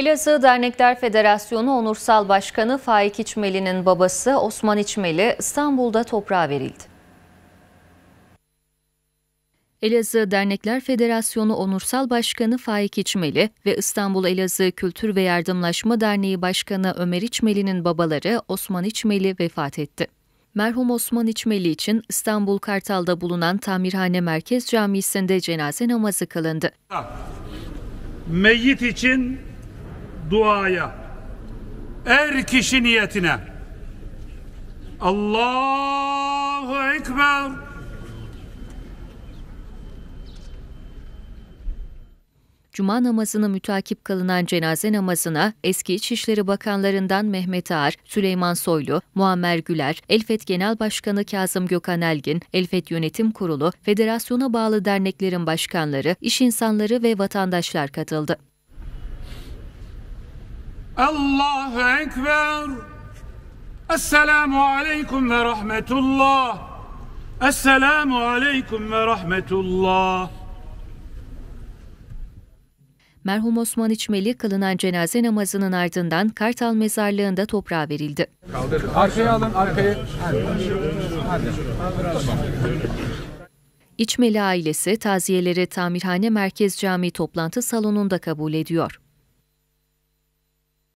Elazığ Dernekler Federasyonu Onursal Başkanı Faik İçmeli'nin babası Osman İçmeli İstanbul'da toprağa verildi. Elazığ Dernekler Federasyonu Onursal Başkanı Faik İçmeli ve İstanbul Elazığ Kültür ve Yardımlaşma Derneği Başkanı Ömer İçmeli'nin babaları Osman İçmeli vefat etti. Merhum Osman İçmeli için İstanbul Kartal'da bulunan Tamirhane Merkez Camisi'nde cenaze namazı kılındı. Meyyit için duaya, er kişi niyetine. Allahu Ekber. Cuma namazını mütakip kılınan cenaze namazına eski İçişleri Bakanlarından Mehmet Ağar, Süleyman Soylu, Muammer Güler, Elfet Genel Başkanı Kazım Gökhan Elgin, Elfet Yönetim Kurulu, federasyona bağlı derneklerin başkanları, iş insanları ve vatandaşlar katıldı. Allahu Ekber. Esselamu Aleyküm ve Rahmetullah. Esselamu Aleyküm ve Rahmetullah. Merhum Osman İçmeli kılınan cenaze namazının ardından Kartal Mezarlığı'nda toprağa verildi. Arkaya alın, arkayı. Hadi. Hadi. İçmeli ailesi taziyeleri Tamirhane Merkez Camii toplantı salonunda kabul ediyor.